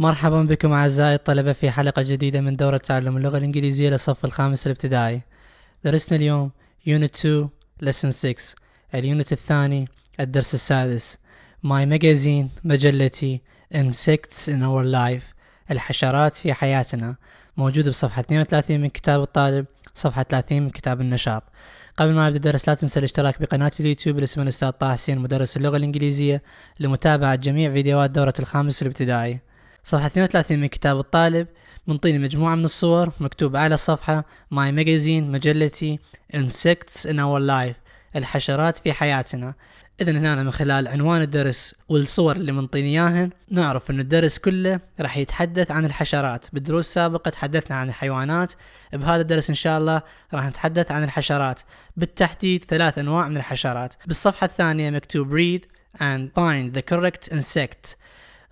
مرحبا بكم أعزائي الطلبة في حلقة جديدة من دورة تعلم اللغة الإنجليزية للصف الخامس الابتدائي درسنا اليوم Unit 2 Lesson 6 اليونت الثاني الدرس السادس My Magazine مجلتي Insects in Our Life الحشرات في حياتنا موجود بصفحة 32 من كتاب الطالب صفحة 30 من كتاب النشاط قبل ما أبدأ الدرس لا تنسى الاشتراك بقناة اليوتيوب لاسم الأستاذ طه حسين مدرس اللغة الإنجليزية لمتابعة جميع فيديوهات دورة الخامس الابتدائي صفحة 32 من كتاب الطالب منطيني مجموعة من الصور مكتوب على الصفحة ماي ماجازين مجلتي Insects in Our Life الحشرات في حياتنا إذا هنا من خلال عنوان الدرس والصور اللي منطيني إياهن نعرف أن الدرس كله راح يتحدث عن الحشرات بدروس سابقة تحدثنا عن الحيوانات بهذا الدرس إن شاء الله راح نتحدث عن الحشرات بالتحديد ثلاث أنواع من الحشرات بالصفحة الثانية مكتوب read and find the correct insect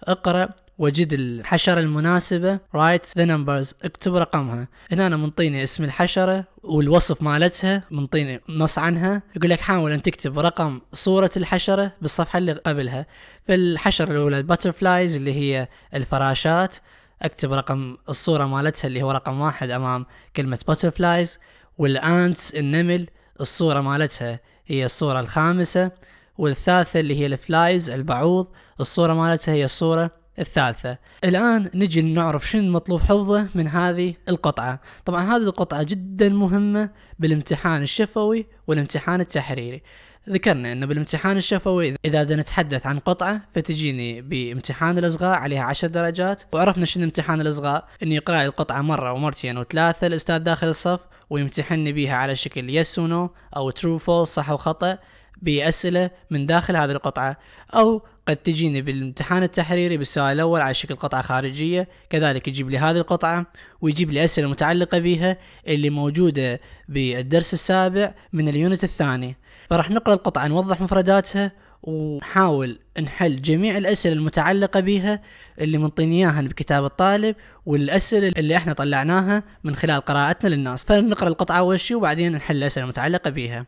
اقرا وجد الحشرة المناسبة رايت ذا نمبرز اكتب رقمها هنا أنا منطيني اسم الحشرة والوصف مالتها منطيني نص عنها يقول لك حاول أن تكتب رقم صورة الحشرة بالصفحة اللي قبلها فالحشرة الأولى butterflies اللي هي الفراشات اكتب رقم الصورة مالتها اللي هو رقم واحد أمام كلمة باترفلايز والأنتس النمل الصورة مالتها هي الصورة الخامسة والثالثة اللي هي الفلايز البعوض الصورة مالتها هي الصورة الثالثة الآن نجي نعرف شنو المطلوب حفظه من هذه القطعة طبعا هذه القطعة جدا مهمة بالامتحان الشفوي والامتحان التحريري ذكرنا انه بالامتحان الشفوي اذا بدنا نتحدث عن قطعه فتجيني بامتحان الاصغاء عليها عشر درجات وعرفنا شنو امتحان الاصغاء انه يقرا القطعه مره ومرتين وثلاثه الاستاذ داخل الصف ويمتحنني بيها على شكل يس ونو او ترو فولس صح وخطا بأسئلة من داخل هذه القطعة أو قد تجيني بالامتحان التحريري بالسؤال الأول على شكل قطعة خارجية كذلك يجيب لي هذه القطعة ويجيب لي أسئلة متعلقة بها اللي موجودة بالدرس السابع من اليونت الثاني فراح نقرأ القطعة نوضح مفرداتها ونحاول نحل جميع الأسئلة المتعلقة بها اللي منطيني إياها بكتاب الطالب والأسئلة اللي احنا طلعناها من خلال قراءتنا للناس فنقرأ القطعة أول شيء وبعدين نحل الأسئلة المتعلقة بها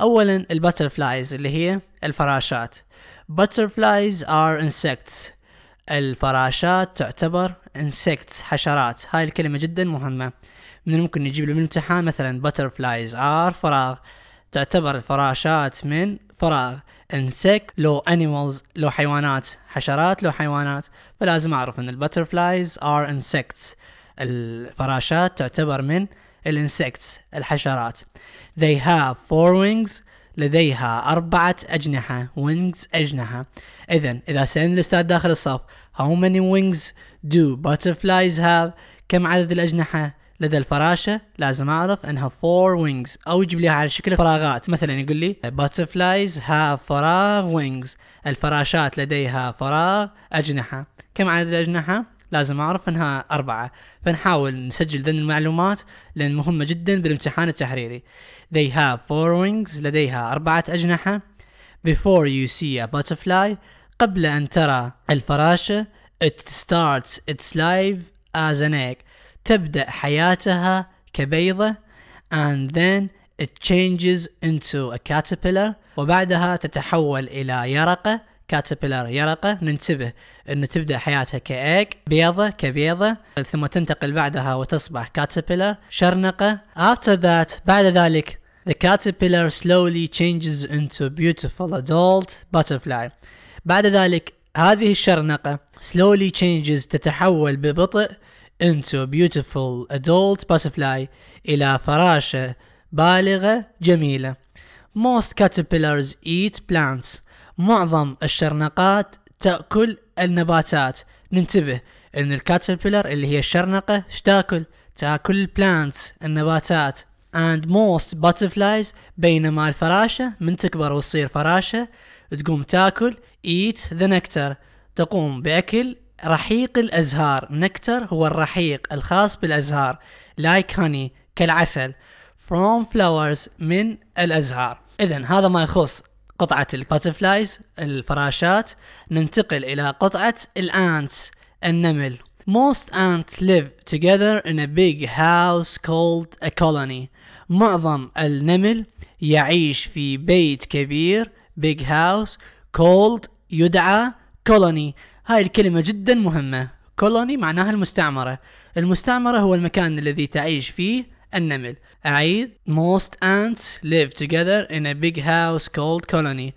اولا البترفلايز اللي هي الفراشات butterflies are insects الفراشات تعتبر insects حشرات هاي الكلمة جدا مهمة من الممكن نجيب له من الامتحان مثلا butterflies are فراغ تعتبر الفراشات من فراغ insect لو animals لو حيوانات حشرات لو حيوانات فلازم اعرف ان فلايز are insects الفراشات تعتبر من الانسكتس الحشرات they have four wings لديها أربعة أجنحة wings أجنحة إذا إذا سألنا الأستاذ داخل الصف how many wings do butterflies have كم عدد الأجنحة لدى الفراشة لازم أعرف أنها four wings أو يجيب ليها على شكل فراغات مثلا يقول لي butterflies have فراغ wings الفراشات لديها فراغ أجنحة كم عدد الأجنحة لازم اعرف انها اربعه فنحاول نسجل ذن المعلومات لان مهمه جدا بالامتحان التحريري they have four wings لديها اربعه اجنحه before you see a butterfly قبل ان ترى الفراشه it starts its life as an egg تبدا حياتها كبيضه and then it changes into a caterpillar وبعدها تتحول الى يرقه كاتربيلر يرقة ننتبه أن تبدأ حياتها كأيج بيضة كبيضة ثم تنتقل بعدها وتصبح كاتربيلر شرنقة after that بعد ذلك The caterpillar slowly changes into beautiful adult butterfly. بعد ذلك هذه الشرنقة slowly changes تتحول ببطء into beautiful adult butterfly إلى فراشة بالغة جميلة. Most caterpillars eat plants. معظم الشرنقات تأكل النباتات ننتبه ان الكاتربيلر اللي هي الشرنقة تاكل تاكل البلانتس النباتات and most butterflies بينما الفراشة من تكبر وتصير فراشة تقوم تاكل eat the nectar تقوم بأكل رحيق الأزهار نكتر هو الرحيق الخاص بالأزهار like honey كالعسل from flowers من الأزهار إذا هذا ما يخص قطعة الباتفلايز الفراشات ننتقل إلى قطعة الأنتس النمل Most ants live together in a big house called a colony معظم النمل يعيش في بيت كبير big house called يدعى colony هاي الكلمة جدا مهمة colony معناها المستعمرة المستعمرة هو المكان الذي تعيش فيه النمل أعيد most ants live together in a big house called colony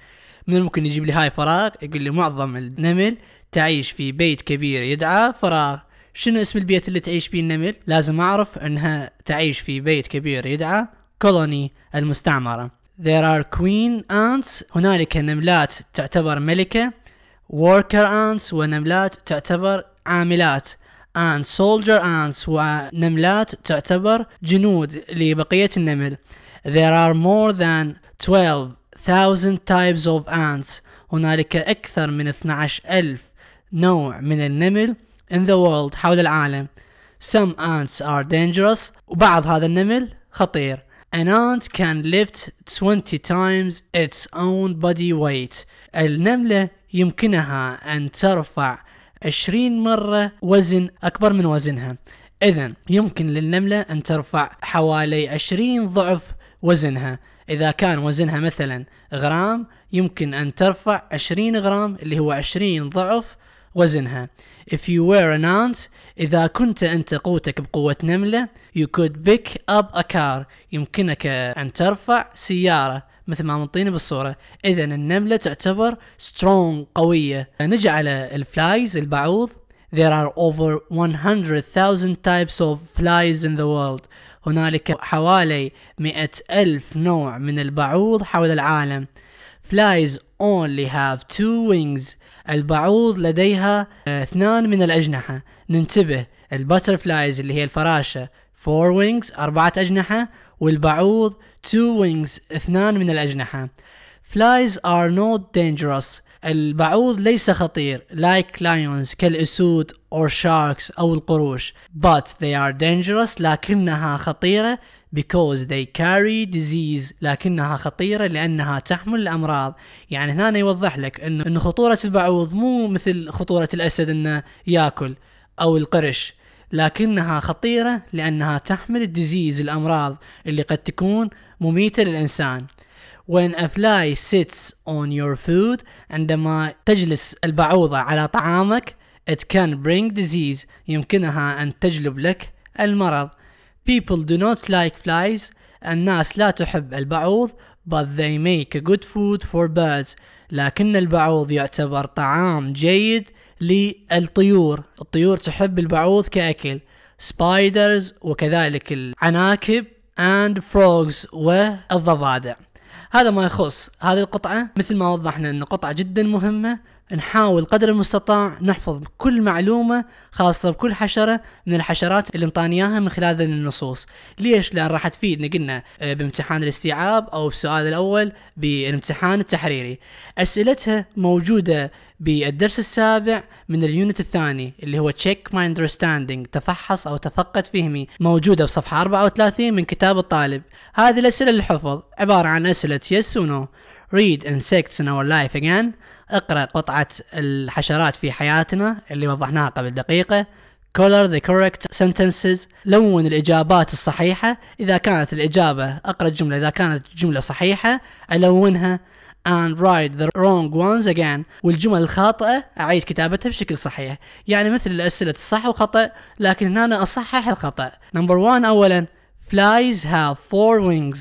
من الممكن يجيب لي هاي فراغ يقول لي معظم النمل تعيش في بيت كبير يدعى فراغ شنو اسم البيت اللي تعيش فيه النمل لازم أعرف أنها تعيش في بيت كبير يدعى colony المستعمرة there are queen ants هنالك نملات تعتبر ملكة worker ants ونملات تعتبر عاملات and soldier ants ونملات تعتبر جنود لبقية النمل There are more than 12,000 types of ants هنالك أكثر من 12,000 نوع من النمل in the world حول العالم Some ants are dangerous وبعض هذا النمل خطير An ant can lift 20 times its own body weight النملة يمكنها أن ترفع 20 مرة وزن أكبر من وزنها إذا يمكن للنملة أن ترفع حوالي 20 ضعف وزنها إذا كان وزنها مثلا غرام يمكن أن ترفع 20 غرام اللي هو 20 ضعف وزنها If you were an ant إذا كنت أنت قوتك بقوة نملة You could pick up a car يمكنك أن ترفع سيارة مثل ما منطينا بالصورة إذا النملة تعتبر strong قوية نجي على الفلايز البعوض There are over 100,000 types of flies in the world هنالك حوالي 100 ألف نوع من البعوض حول العالم Flies only have two wings البعوض لديها آه، اثنان من الأجنحة ننتبه البترفلايز اللي هي الفراشة four wings أربعة أجنحة والبعوض two wings اثنان من الأجنحة flies are not dangerous البعوض ليس خطير like lions كالأسود or sharks أو القروش but they are dangerous لكنها خطيرة because they carry disease لكنها خطيرة لأنها تحمل الأمراض يعني هنا يوضح لك إن خطورة البعوض مو مثل خطورة الأسد أنه يأكل أو القرش لكنها خطيرة لأنها تحمل الديزيز الأمراض اللي قد تكون مميتة للإنسان when a fly sits on your food عندما تجلس البعوضة على طعامك it can bring disease يمكنها أن تجلب لك المرض people do not like flies الناس لا تحب البعوض but they make a good food for birds لكن البعوض يعتبر طعام جيد للطيور الطيور تحب البعوض كأكل spiders وكذلك العناكب اند فروغز والضفادع هذا ما يخص هذه القطعة مثل ما وضحنا أن قطعة جدا مهمة نحاول قدر المستطاع نحفظ كل معلومة خاصة بكل حشرة من الحشرات اللي نطاني اياها من خلال النصوص ليش؟ لأن راح تفيدنا قلنا آه، بامتحان الاستيعاب أو بسؤال الأول بالامتحان التحريري أسئلتها موجودة بالدرس السابع من اليونت الثاني اللي هو تشيك ماي اندرستاندينج تفحص او تفقد فهمي موجوده بصفحه 34 من كتاب الطالب هذه الاسئله للحفظ عباره عن اسئله يس ونو read insects in our life again اقرأ قطعة الحشرات في حياتنا اللي وضحناها قبل دقيقة color the correct sentences لون الإجابات الصحيحة إذا كانت الإجابة أقرأ الجملة إذا كانت الجملة صحيحة ألونها and write the wrong ones again والجمل الخاطئة أعيد كتابتها بشكل صحيح يعني مثل الأسئلة الصح وخطأ لكن هنا أنا أصحح الخطأ نمبر 1 أولا flies have four wings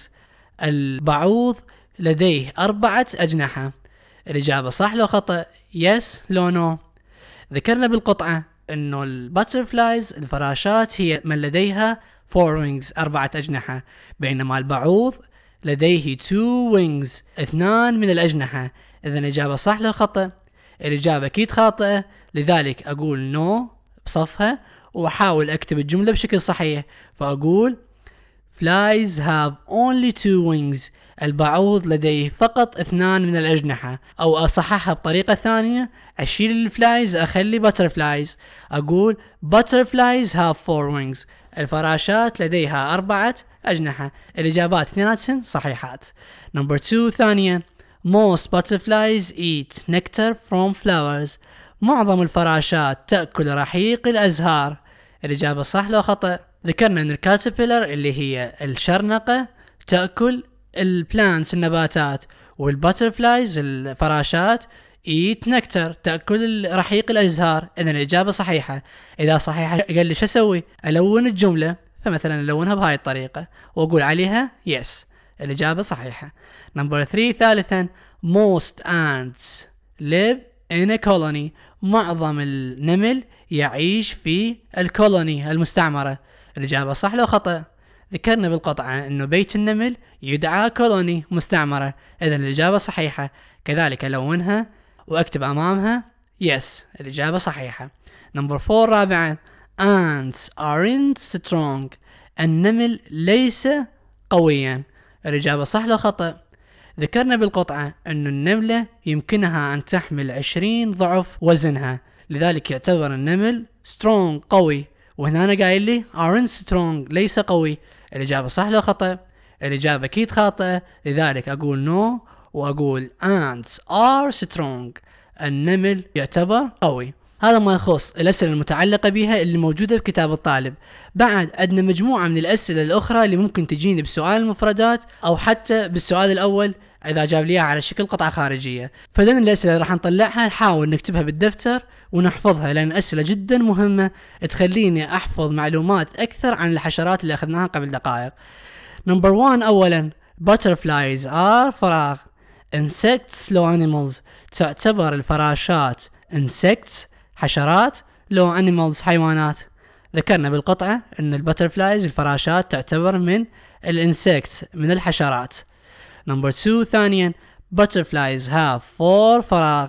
البعوض لديه أربعة أجنحة الإجابة صح لو خطأ يس لو نو ذكرنا بالقطعة أنه الباترفلايز الفراشات هي من لديها فور وينجز أربعة أجنحة بينما البعوض لديه تو وينجز اثنان من الأجنحة إذا الإجابة صح لو خطأ الإجابة أكيد خاطئة لذلك أقول نو بصفها وأحاول أكتب الجملة بشكل صحيح فأقول Flies have only two wings البعوض لديه فقط اثنان من الأجنحة أو أصححها بطريقة ثانية أشيل الفلايز أخلي بترفلايز أقول باترفلايز هاف فور وينجز الفراشات لديها أربعة أجنحة الإجابات اثنيناتهم صحيحات نمبر 2 ثانيا most butterflies eat nectar from flowers معظم الفراشات تأكل رحيق الأزهار الإجابة صح لو خطأ ذكرنا أن الكاتبيلر اللي هي الشرنقة تأكل البلانتس النباتات والباتر فلايز الفراشات ايت نكتر تاكل رحيق الازهار اذا الاجابه صحيحه اذا صحيحه قال لي شو اسوي الون الجمله فمثلا الونها بهاي الطريقه واقول عليها يس الاجابه صحيحه نمبر 3 ثالثا most ants live in a colony معظم النمل يعيش في الكولوني المستعمره الاجابه صح لو خطأ ذكرنا بالقطعة أن بيت النمل يدعى كولوني مستعمرة إذا الإجابة صحيحة كذلك ألونها وأكتب أمامها يس yes. الإجابة صحيحة نمبر فور رابعا ants aren't strong النمل ليس قويا الإجابة صح لو خطأ ذكرنا بالقطعة أن النملة يمكنها أن تحمل عشرين ضعف وزنها لذلك يعتبر النمل strong قوي وهنا أنا قايل لي aren't strong ليس قوي الاجابه صح لو خطا الاجابه اكيد خاطئه لذلك اقول نو no واقول ants are strong النمل يعتبر قوي هذا ما يخص الأسئلة المتعلقة بها اللي موجودة بكتاب الطالب بعد عندنا مجموعة من الأسئلة الأخرى اللي ممكن تجيني بسؤال المفردات أو حتى بالسؤال الأول إذا جاب لي على شكل قطعة خارجية فذن الأسئلة راح نطلعها نحاول نكتبها بالدفتر ونحفظها لان اسئله جدا مهمه تخليني احفظ معلومات اكثر عن الحشرات اللي اخذناها قبل دقائق نمبر 1 اولا butterflies are فراغ insects low animals تعتبر الفراشات insects حشرات low animals حيوانات ذكرنا بالقطعة ان البترفلايز الفراشات تعتبر من الانسكت من الحشرات نمبر 2 ثانيا butterflies have four فراغ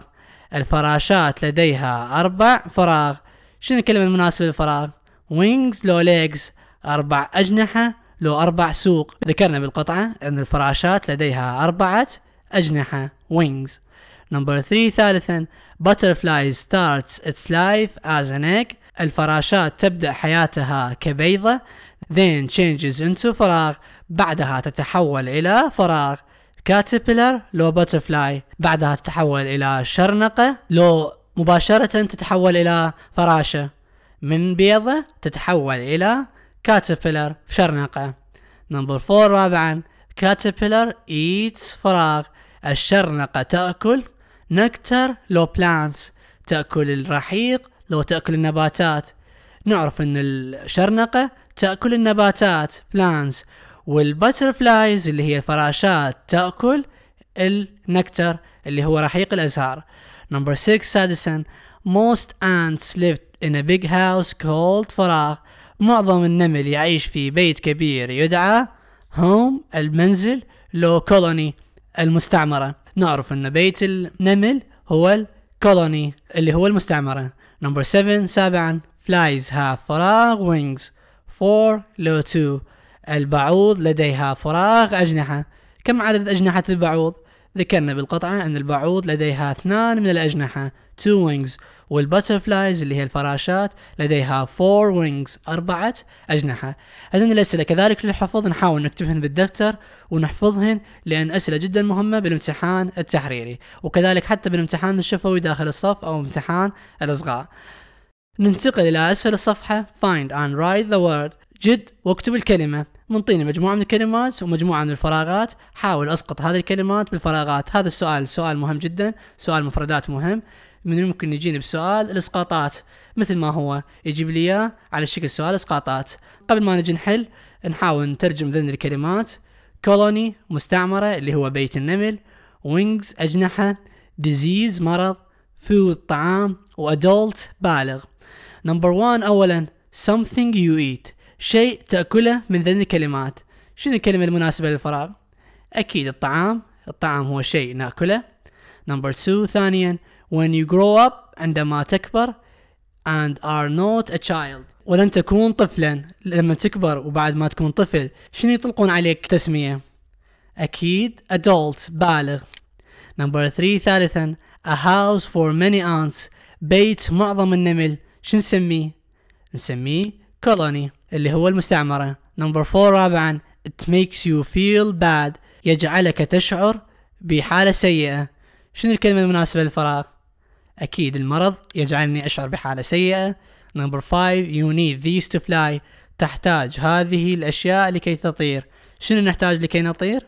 الفراشات لديها أربع فراغ شنو الكلمة المناسبة للفراغ وينجز لو ليجز أربع أجنحة لو أربع سوق ذكرنا بالقطعة أن الفراشات لديها أربعة أجنحة wings نمبر ثري ثالثا butterfly starts its life as an egg الفراشات تبدأ حياتها كبيضة then changes into فراغ بعدها تتحول إلى فراغ كاتبلر لو بوتفلاي بعدها تتحول إلى شرنقة لو مباشرة تتحول إلى فراشة من بيضة تتحول إلى كاتبلر شرنقة نمبر فور رابعا كاتبلر ايتس فراغ الشرنقة تأكل نكتر لو بلانتس تأكل الرحيق لو تأكل النباتات نعرف أن الشرنقة تأكل النباتات بلانتس والبترفلايز اللي هي الفراشات تأكل النكتر اللي هو رحيق الأزهار نمبر 6 سادسا most ants lived in a big house called فراغ معظم النمل يعيش في بيت كبير يدعى هوم المنزل لو كولوني المستعمرة نعرف أن بيت النمل هو الكولوني اللي هو المستعمرة نمبر 7 سابعا flies have فراغ wings 4 لو 2 البعوض لديها فراغ أجنحة كم عدد أجنحة البعوض؟ ذكرنا بالقطعة أن البعوض لديها اثنان من الأجنحة two wings والبترفلايز اللي هي الفراشات لديها four wings أربعة أجنحة هذين الأسئلة كذلك للحفظ نحاول نكتبهن بالدفتر ونحفظهن لأن أسئلة جدا مهمة بالامتحان التحريري وكذلك حتى بالامتحان الشفوي داخل الصف أو امتحان الإصغاء ننتقل إلى أسفل الصفحة find and write the word جد واكتب الكلمة منطيني مجموعه من الكلمات ومجموعه من الفراغات حاول اسقط هذه الكلمات بالفراغات هذا السؤال سؤال مهم جدا سؤال مفردات مهم من الممكن يجيني بسؤال الاسقاطات مثل ما هو يجيب لي اياه على شكل سؤال اسقاطات قبل ما نجي نحل نحاول نترجم ذن الكلمات كولوني مستعمرة اللي هو بيت النمل وينجز أجنحة ديزيز مرض فود طعام وأدولت بالغ نمبر 1 أولا something you eat شيء تأكله من ذن الكلمات شنو الكلمة المناسبة للفراغ أكيد الطعام الطعام هو شيء نأكله نمبر 2 ثانيا when you grow up عندما تكبر and are not a child ولن تكون طفلا لما تكبر وبعد ما تكون طفل شنو يطلقون عليك تسمية أكيد adult بالغ نمبر 3 ثالثا a house for many ants بيت معظم النمل شو نسميه نسميه colony اللي هو المستعمرة نمبر فور رابعا it makes you feel bad يجعلك تشعر بحالة سيئة شنو الكلمة المناسبة للفراغ أكيد المرض يجعلني أشعر بحالة سيئة نمبر فايف you need these to fly تحتاج هذه الأشياء لكي تطير شنو نحتاج لكي نطير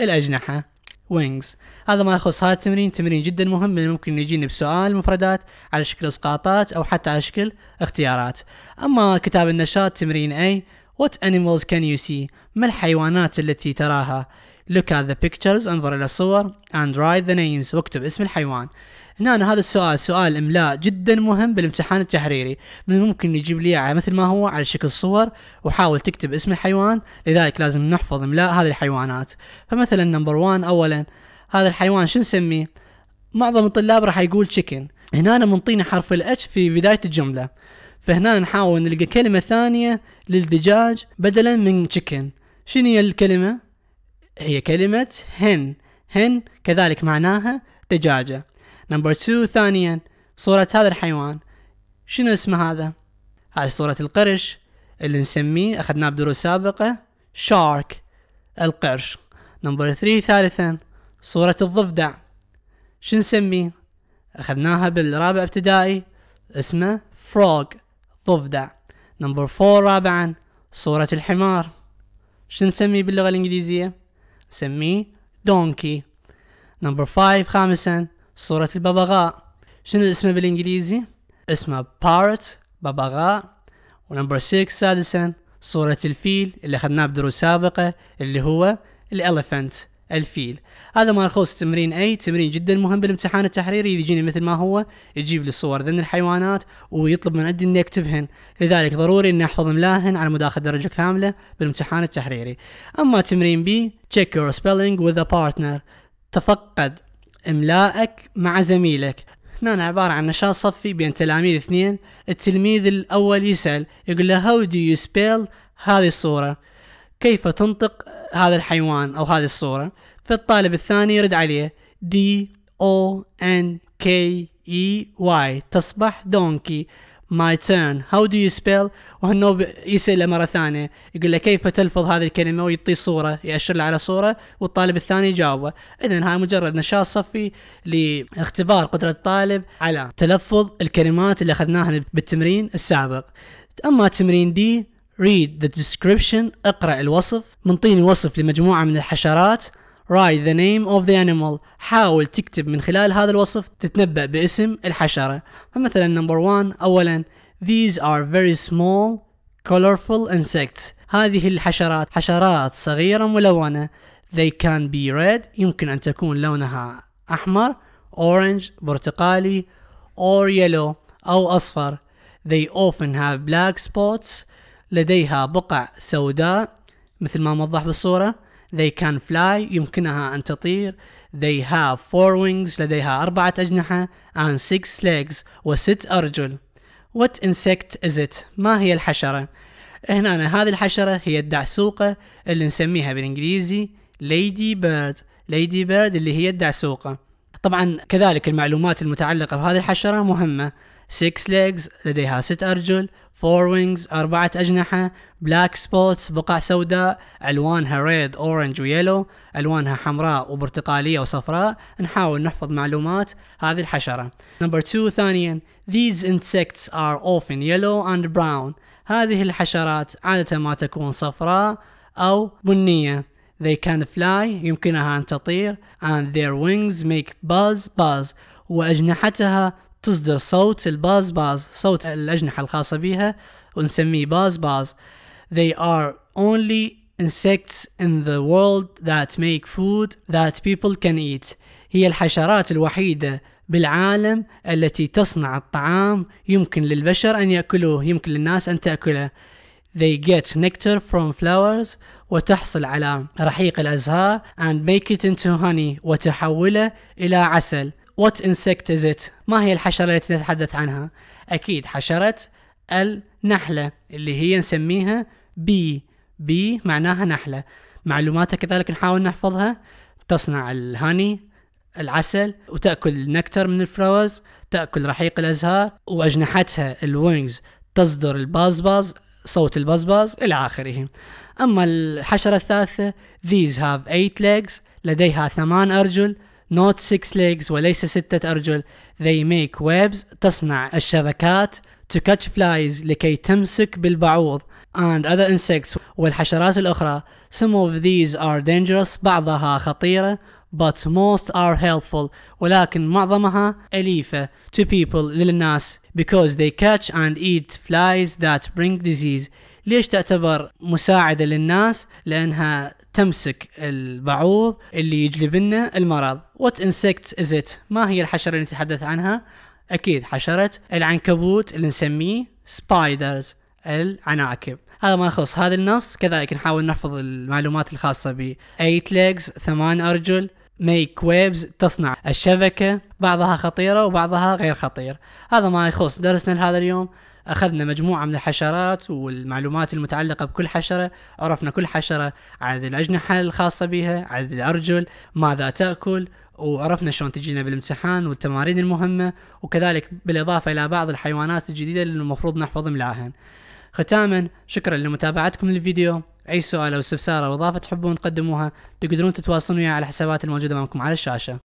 الأجنحة وينجز هذا ما يخص هذا التمرين تمرين جدا مهم من ممكن يجيني بسؤال مفردات على شكل اسقاطات او حتى على شكل اختيارات اما كتاب النشاط تمرين اي What animals can you see ما الحيوانات التي تراها look at the pictures انظر الى الصور and write the names واكتب اسم الحيوان هنا أنا هذا السؤال سؤال املاء جدا مهم بالامتحان التحريري من الممكن يجيب لي اياه مثل ما هو على شكل صور وحاول تكتب اسم الحيوان لذلك لازم نحفظ املاء هذه الحيوانات فمثلا نمبر 1 اولا هذا الحيوان شو نسميه معظم الطلاب راح يقول تشيكن هنا أنا منطينا حرف الاتش في بداية الجملة فهنا نحاول نلقى كلمة ثانية للدجاج بدلا من تشيكن شنو هي الكلمة هي كلمة هن هن كذلك معناها دجاجة نمبر 2 ثانيا صورة هذا الحيوان شنو اسم هذا؟ هاي صورة القرش اللي نسميه أخذناه بدروس سابقة شارك القرش نمبر 3 ثالثا صورة الضفدع شنو نسميه؟ أخذناها بالرابع ابتدائي اسمه فروغ ضفدع نمبر 4 رابعا صورة الحمار شنو نسميه باللغة الإنجليزية؟ سميه دونكي نمبر فايف خامسا صورة الببغاء شنو اسمه بالانجليزي اسمه بارت ببغاء ونمبر 6 سادسا صورة الفيل اللي اخذناه بدروس سابقة اللي هو الاليفنت الفيل هذا ما يخص تمرين اي تمرين جدا مهم بالامتحان التحريري يجيني مثل ما هو يجيب لي صور ذن الحيوانات ويطلب من عندي اني اكتبهن لذلك ضروري اني احفظ ملاهن على مداخل درجه كامله بالامتحان التحريري اما تمرين بي check your spelling with a partner تفقد املائك مع زميلك هنا عبارة عن نشاط صفي بين تلاميذ اثنين التلميذ الأول يسأل يقول له how do you spell هذه الصورة كيف تنطق هذا الحيوان او هذه الصوره فالطالب الثاني يرد عليه دي او ان كي اي واي تصبح دونكي ماي تيرن هاو دو يو سبيل وهنو يسأله مرة ثانية يقول له كيف تلفظ هذه الكلمة ويعطيه صورة يأشر له على صورة والطالب الثاني يجاوبه إذا هاي مجرد نشاط صفي لاختبار قدرة الطالب على تلفظ الكلمات اللي أخذناها بالتمرين السابق أما تمرين دي read the description اقرأ الوصف منطيني وصف لمجموعة من الحشرات write the name of the animal حاول تكتب من خلال هذا الوصف تتنبأ باسم الحشرة فمثلا نمبر 1 أولا these are very small colorful insects هذه الحشرات حشرات صغيرة ملونة they can be red يمكن أن تكون لونها أحمر orange برتقالي or yellow أو أصفر they often have black spots لديها بقع سوداء مثل ما موضح بالصورة they can fly يمكنها أن تطير they have four wings لديها أربعة أجنحة and six legs وست أرجل what insect is it ما هي الحشرة هنا أنا هذه الحشرة هي الدعسوقة اللي نسميها بالإنجليزي lady bird lady bird اللي هي الدعسوقة طبعا كذلك المعلومات المتعلقة بهذه الحشرة مهمة 6 legs لديها 6 أرجل 4 wings أربعة أجنحة black spots بقع سوداء ألوانها orange و yellow ألوانها حمراء وبرتقالية وصفراء نحاول نحفظ معلومات هذه الحشرة number 2 ثانيا These insects are often yellow and brown هذه الحشرات عادة ما تكون صفراء أو بنية They can fly يمكنها أن تطير and their wings make buzz buzz وأجنحتها تصدر صوت الباز باز صوت الأجنحة الخاصة بها ونسميه باز باز they are only insects in the world that make food that people can eat هي الحشرات الوحيدة بالعالم التي تصنع الطعام يمكن للبشر أن يأكلوه يمكن للناس أن تأكله they get nectar from flowers وتحصل على رحيق الأزهار and make it into honey وتحوله إلى عسل what insect is it ما هي الحشرة التي نتحدث عنها أكيد حشرة النحلة اللي هي نسميها بي بي معناها نحلة معلوماتها كذلك نحاول نحفظها تصنع الهاني العسل وتأكل النكتر من الفلاورز تأكل رحيق الأزهار وأجنحتها الوينجز تصدر البازباز صوت البازباز إلى آخره أما الحشرة الثالثة these have eight legs لديها ثمان أرجل not six legs وليس ستة أرجل they make webs تصنع الشبكات to catch flies لكي تمسك بالبعوض and other insects والحشرات الأخرى some of these are dangerous بعضها خطيرة but most are helpful ولكن معظمها أليفة to people للناس because they catch and eat flies that bring disease ليش تعتبر مساعدة للناس لأنها تمسك البعوض اللي يجلب لنا المرض وات انسكت از ات ما هي الحشره اللي نتحدث عنها اكيد حشره العنكبوت اللي نسميه سبايدرز العناكب هذا ما يخص هذا النص كذلك نحاول نحفظ المعلومات الخاصه ب 8 legs ثمان ارجل ميك ويبز تصنع الشبكة بعضها خطيرة وبعضها غير خطير هذا ما يخص درسنا لهذا اليوم اخذنا مجموعه من الحشرات والمعلومات المتعلقه بكل حشره عرفنا كل حشره عدد الاجنحه الخاصه بها عدد الارجل ماذا تاكل وعرفنا شلون تجينا بالامتحان والتمارين المهمه وكذلك بالاضافه الى بعض الحيوانات الجديده اللي المفروض نحفظ ملاهن ختاما شكرا لمتابعتكم للفيديو اي سؤال او استفسار او اضافه تحبون تقدموها تقدرون تتواصلون وياي على الحسابات الموجوده امامكم على الشاشه